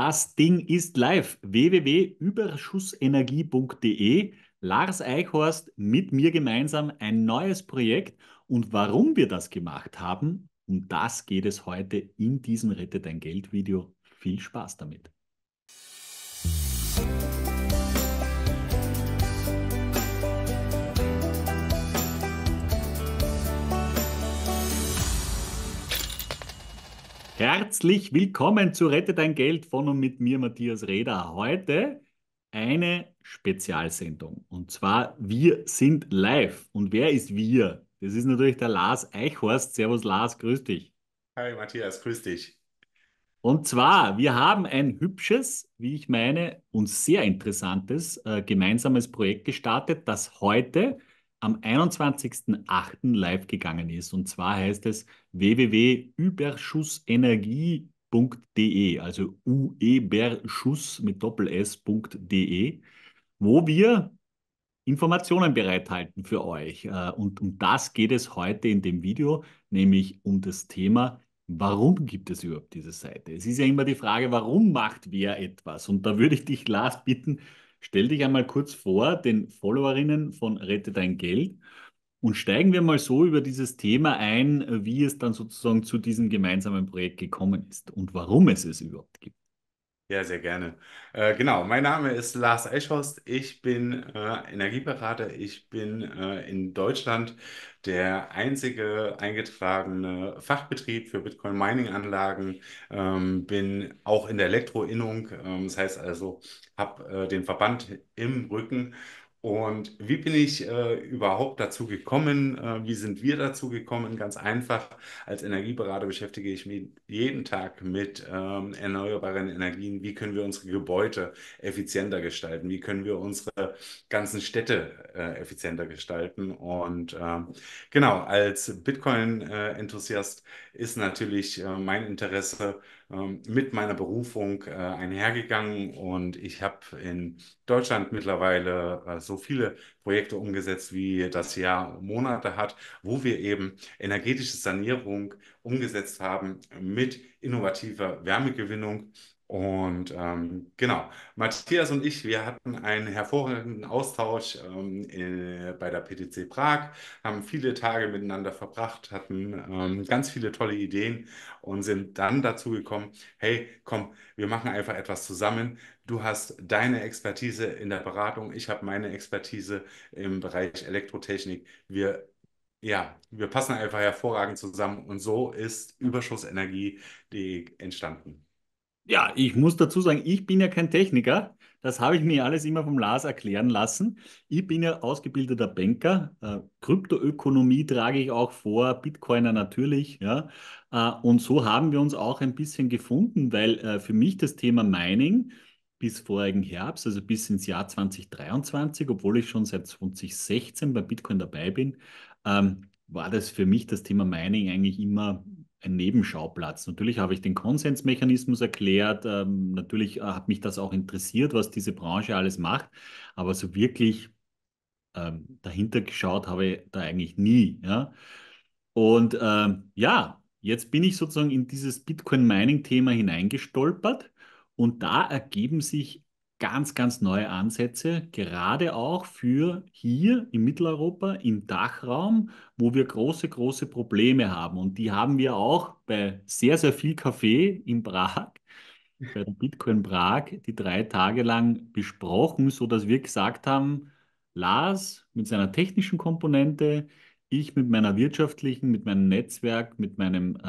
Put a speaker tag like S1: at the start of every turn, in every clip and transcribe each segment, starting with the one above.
S1: Das Ding ist live. www.überschussenergie.de. Lars Eichhorst mit mir gemeinsam ein neues Projekt und warum wir das gemacht haben, um das geht es heute in diesem Rette dein Geld Video. Viel Spaß damit. Herzlich willkommen zu Rette dein Geld von und mit mir, Matthias Reda. Heute eine Spezialsendung. Und zwar, wir sind live. Und wer ist wir? Das ist natürlich der Lars Eichhorst. Servus Lars, grüß dich. Hi Matthias, grüß dich. Und zwar, wir haben ein hübsches, wie ich meine, und sehr interessantes äh, gemeinsames Projekt gestartet, das heute am 21.08. live gegangen ist. Und zwar heißt es www.überschussenergie.de, also ueberschuss mit doppels.de, wo wir Informationen bereithalten für euch. Äh, und um das geht es heute in dem Video, nämlich um das Thema warum gibt es überhaupt diese Seite? Es ist ja immer die Frage, warum macht wer etwas? Und da würde ich dich, Lars, bitten, Stell dich einmal kurz vor, den Followerinnen von Rette dein Geld. Und steigen wir mal so über dieses Thema ein, wie es dann sozusagen zu diesem gemeinsamen Projekt gekommen ist und warum es es überhaupt gibt.
S2: Ja, sehr gerne. Äh, genau, mein Name ist Lars Eichhorst. Ich bin äh, Energieberater. Ich bin äh, in Deutschland der einzige eingetragene Fachbetrieb für Bitcoin-Mining-Anlagen. Ähm, bin auch in der Elektroinnung, ähm, das heißt also, habe äh, den Verband im Rücken und wie bin ich äh, überhaupt dazu gekommen? Äh, wie sind wir dazu gekommen? Ganz einfach, als Energieberater beschäftige ich mich jeden Tag mit ähm, erneuerbaren Energien. Wie können wir unsere Gebäude effizienter gestalten? Wie können wir unsere ganzen Städte äh, effizienter gestalten? Und ähm, genau, als Bitcoin-Enthusiast äh, ist natürlich äh, mein Interesse, ähm, mit meiner Berufung äh, einhergegangen und ich habe in Deutschland mittlerweile äh, so viele Projekte umgesetzt, wie das Jahr Monate hat, wo wir eben energetische Sanierung umgesetzt haben mit innovativer Wärmegewinnung und ähm, genau, Matthias und ich, wir hatten einen hervorragenden Austausch ähm, äh, bei der PTC Prag, haben viele Tage miteinander verbracht, hatten ähm, ganz viele tolle Ideen und sind dann dazu gekommen, hey, komm, wir machen einfach etwas zusammen. Du hast deine Expertise in der Beratung, ich habe meine Expertise im Bereich Elektrotechnik. Wir ja, wir passen einfach hervorragend
S1: zusammen und so ist Überschussenergie die entstanden. Ja, ich muss dazu sagen, ich bin ja kein Techniker. Das habe ich mir alles immer vom Lars erklären lassen. Ich bin ja ausgebildeter Banker. Äh, Kryptoökonomie trage ich auch vor, Bitcoiner natürlich. Ja. Äh, und so haben wir uns auch ein bisschen gefunden, weil äh, für mich das Thema Mining bis vorigen Herbst, also bis ins Jahr 2023, obwohl ich schon seit 2016 bei Bitcoin dabei bin, ähm, war das für mich das Thema Mining eigentlich immer ein Nebenschauplatz. Natürlich habe ich den Konsensmechanismus erklärt, ähm, natürlich äh, hat mich das auch interessiert, was diese Branche alles macht, aber so wirklich ähm, dahinter geschaut habe ich da eigentlich nie. Ja? Und ähm, ja, jetzt bin ich sozusagen in dieses Bitcoin-Mining-Thema hineingestolpert und da ergeben sich ganz, ganz neue Ansätze, gerade auch für hier in Mitteleuropa, im Dachraum, wo wir große, große Probleme haben. Und die haben wir auch bei sehr, sehr viel Kaffee in Prag, bei der Bitcoin Prag, die drei Tage lang besprochen, sodass wir gesagt haben, Lars mit seiner technischen Komponente, ich mit meiner wirtschaftlichen, mit meinem Netzwerk, mit meinem äh, äh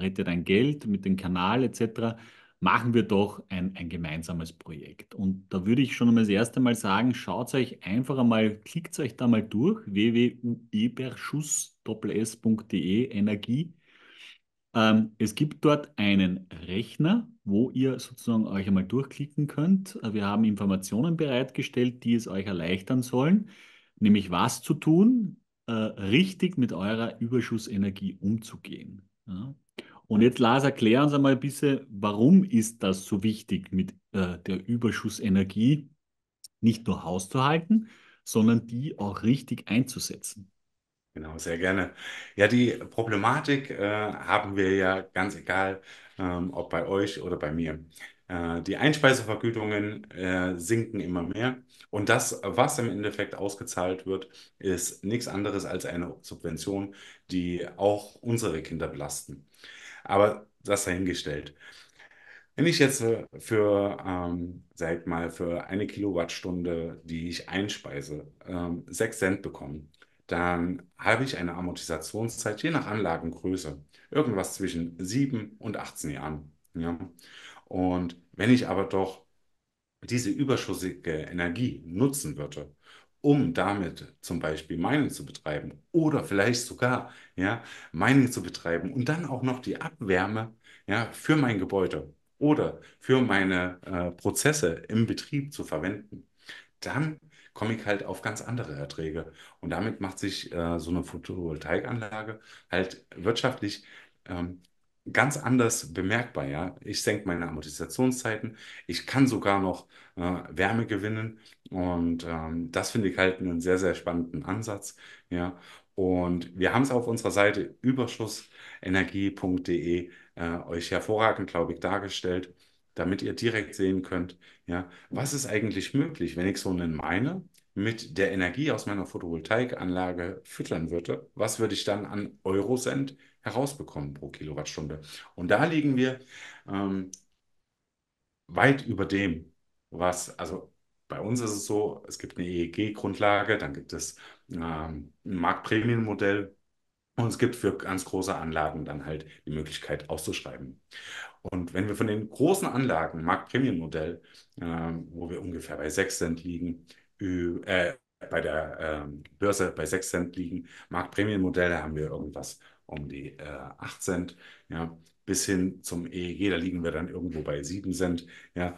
S1: Rette dein Geld, mit dem Kanal etc machen wir doch ein, ein gemeinsames Projekt. Und da würde ich schon einmal das erste Mal sagen, schaut euch einfach einmal, klickt euch da mal durch, www.ueberschuss.de Energie. Ähm, es gibt dort einen Rechner, wo ihr sozusagen euch einmal durchklicken könnt. Äh, wir haben Informationen bereitgestellt, die es euch erleichtern sollen, nämlich was zu tun, äh, richtig mit eurer Überschussenergie umzugehen. Ja. Und jetzt, Lars, erklär uns einmal ein bisschen, warum ist das so wichtig, mit äh, der Überschussenergie nicht nur Haus zu halten, sondern die auch richtig einzusetzen. Genau, sehr gerne. Ja, die
S2: Problematik äh, haben wir ja ganz egal, ähm, ob bei euch oder bei mir. Äh, die Einspeisevergütungen äh, sinken immer mehr und das, was im Endeffekt ausgezahlt wird, ist nichts anderes als eine Subvention, die auch unsere Kinder belasten. Aber das dahingestellt. Wenn ich jetzt äh, für, ähm, sag mal, für eine Kilowattstunde, die ich einspeise, ähm, 6 Cent bekomme, dann habe ich eine Amortisationszeit je nach Anlagengröße irgendwas zwischen 7 und 18 Jahren. Ja? Und wenn ich aber doch diese überschüssige Energie nutzen würde, um damit zum Beispiel Mining zu betreiben oder vielleicht sogar ja, Mining zu betreiben und dann auch noch die Abwärme ja, für mein Gebäude oder für meine äh, Prozesse im Betrieb zu verwenden, dann komme ich halt auf ganz andere Erträge. Und damit macht sich äh, so eine Photovoltaikanlage halt wirtschaftlich ähm, ganz anders bemerkbar. Ja? Ich senke meine Amortisationszeiten, ich kann sogar noch äh, Wärme gewinnen. Und ähm, das finde ich halt einen sehr, sehr spannenden Ansatz. Ja. Und wir haben es auf unserer Seite überschussenergie.de äh, euch hervorragend, glaube ich, dargestellt, damit ihr direkt sehen könnt, ja, was ist eigentlich möglich, wenn ich so einen meine mit der Energie aus meiner Photovoltaikanlage füttern würde, was würde ich dann an Eurocent herausbekommen pro Kilowattstunde? Und da liegen wir ähm, weit über dem, was, also bei uns ist es so, es gibt eine EEG-Grundlage, dann gibt es ähm, ein Marktprämienmodell und es gibt für ganz große Anlagen dann halt die Möglichkeit auszuschreiben. Und wenn wir von den großen Anlagen, Marktprämienmodell, ähm, wo wir ungefähr bei 6 Cent liegen, äh, bei der äh, Börse bei 6 Cent liegen, Marktprämienmodelle haben wir irgendwas um die äh, 8 Cent, ja, bis hin zum EEG, da liegen wir dann irgendwo bei 7 Cent, ja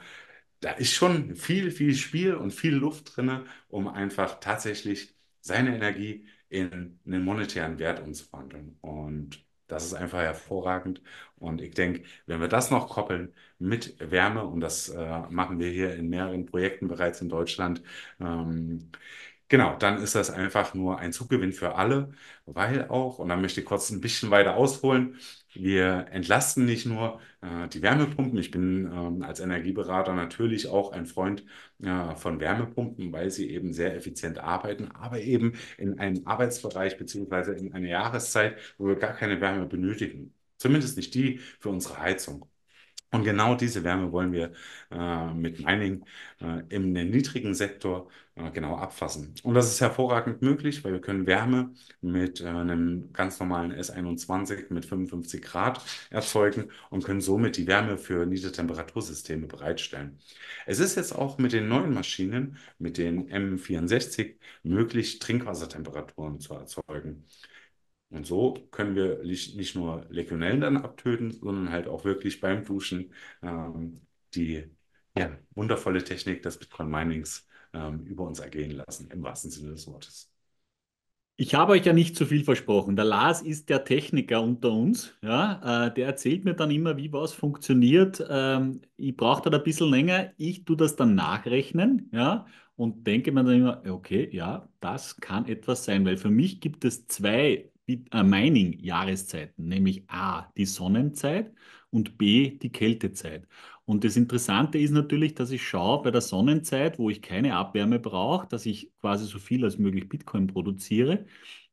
S2: da ist schon viel, viel Spiel und viel Luft drin, um einfach tatsächlich seine Energie in einen monetären Wert umzuwandeln. Und das ist einfach hervorragend. Und ich denke, wenn wir das noch koppeln mit Wärme, und das äh, machen wir hier in mehreren Projekten bereits in Deutschland, ähm, Genau, dann ist das einfach nur ein Zugewinn für alle, weil auch, und dann möchte ich kurz ein bisschen weiter ausholen, wir entlasten nicht nur äh, die Wärmepumpen. Ich bin ähm, als Energieberater natürlich auch ein Freund äh, von Wärmepumpen, weil sie eben sehr effizient arbeiten, aber eben in einem Arbeitsbereich beziehungsweise in einer Jahreszeit, wo wir gar keine Wärme benötigen. Zumindest nicht die für unsere Heizung. Und genau diese Wärme wollen wir äh, mit Mining äh, im niedrigen Sektor äh, genau abfassen. Und das ist hervorragend möglich, weil wir können Wärme mit äh, einem ganz normalen S21 mit 55 Grad erzeugen und können somit die Wärme für niedrige Temperatursysteme bereitstellen. Es ist jetzt auch mit den neuen Maschinen, mit den M64, möglich, Trinkwassertemperaturen zu erzeugen. Und so können wir nicht nur Legionellen dann abtöten, sondern halt auch wirklich beim Duschen ähm,
S1: die ja, wundervolle Technik des Bitcoin Minings ähm, über uns ergehen lassen, im wahrsten Sinne des Wortes. Ich habe euch ja nicht zu viel versprochen. Der Lars ist der Techniker unter uns. Ja? Äh, der erzählt mir dann immer, wie was funktioniert. Ähm, ich brauche da ein bisschen länger. Ich tue das dann nachrechnen ja? und denke mir dann immer, okay, ja, das kann etwas sein, weil für mich gibt es zwei äh, Mining-Jahreszeiten, nämlich A, die Sonnenzeit und B, die Kältezeit. Und das Interessante ist natürlich, dass ich schaue bei der Sonnenzeit, wo ich keine Abwärme brauche, dass ich quasi so viel als möglich Bitcoin produziere.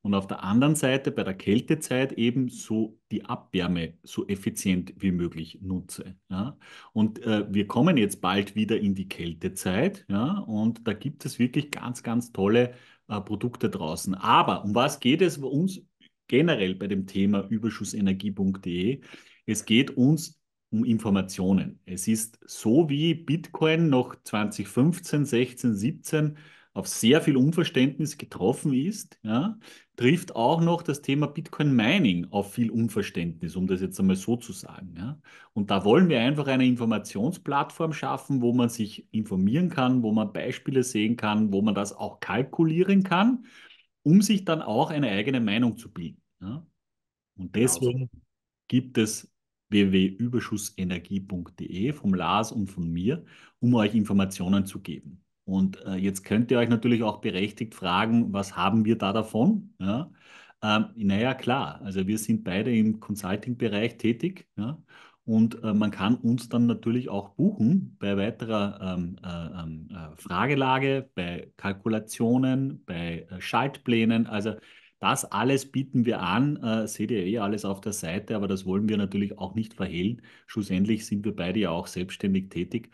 S1: Und auf der anderen Seite bei der Kältezeit eben so die Abwärme so effizient wie möglich nutze. Ja? Und äh, wir kommen jetzt bald wieder in die Kältezeit. Ja? Und da gibt es wirklich ganz, ganz tolle äh, Produkte draußen. Aber um was geht es uns generell bei dem Thema Überschussenergie.de. Es geht uns um Informationen. Es ist so wie Bitcoin noch 2015, 16, 17 auf sehr viel Unverständnis getroffen ist, ja, trifft auch noch das Thema Bitcoin Mining auf viel Unverständnis, um das jetzt einmal so zu sagen. Ja. Und da wollen wir einfach eine Informationsplattform schaffen, wo man sich informieren kann, wo man Beispiele sehen kann, wo man das auch kalkulieren kann um sich dann auch eine eigene Meinung zu bilden. Ja? Und genau deswegen also. gibt es www.überschussenergie.de vom Lars und von mir, um euch Informationen zu geben. Und äh, jetzt könnt ihr euch natürlich auch berechtigt fragen, was haben wir da davon? Ja? Ähm, naja, klar, also wir sind beide im Consulting-Bereich tätig ja? und äh, man kann uns dann natürlich auch buchen bei weiterer ähm, äh, ähm, Fragelage, bei Kalkulationen, bei äh, Schaltplänen. Also das alles bieten wir an, äh, seht ihr eh alles auf der Seite, aber das wollen wir natürlich auch nicht verhehlen. Schlussendlich sind wir beide ja auch selbstständig tätig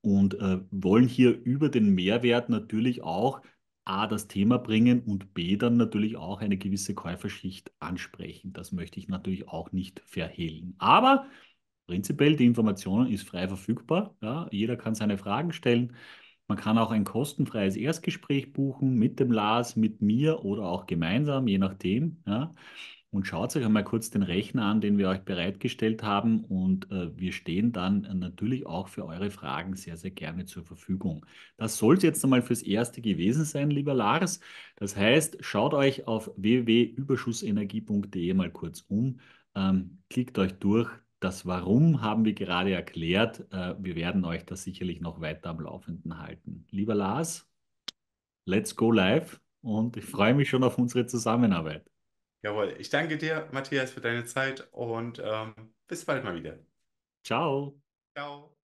S1: und äh, wollen hier über den Mehrwert natürlich auch A, das Thema bringen und B, dann natürlich auch eine gewisse Käuferschicht ansprechen. Das möchte ich natürlich auch nicht verhehlen. Aber prinzipiell, die Informationen ist frei verfügbar. Ja? Jeder kann seine Fragen stellen. Man kann auch ein kostenfreies Erstgespräch buchen mit dem Lars, mit mir oder auch gemeinsam, je nachdem. Ja. Und schaut euch einmal kurz den Rechner an, den wir euch bereitgestellt haben. Und äh, wir stehen dann natürlich auch für eure Fragen sehr, sehr gerne zur Verfügung. Das soll es jetzt einmal fürs Erste gewesen sein, lieber Lars. Das heißt, schaut euch auf www.überschussenergie.de mal kurz um, ähm, klickt euch durch, das Warum haben wir gerade erklärt. Äh, wir werden euch das sicherlich noch weiter am Laufenden halten. Lieber Lars, let's go live und ich freue mich schon auf unsere Zusammenarbeit.
S2: Jawohl, ich danke dir, Matthias, für deine Zeit und ähm, bis bald mal wieder. Ciao. Ciao.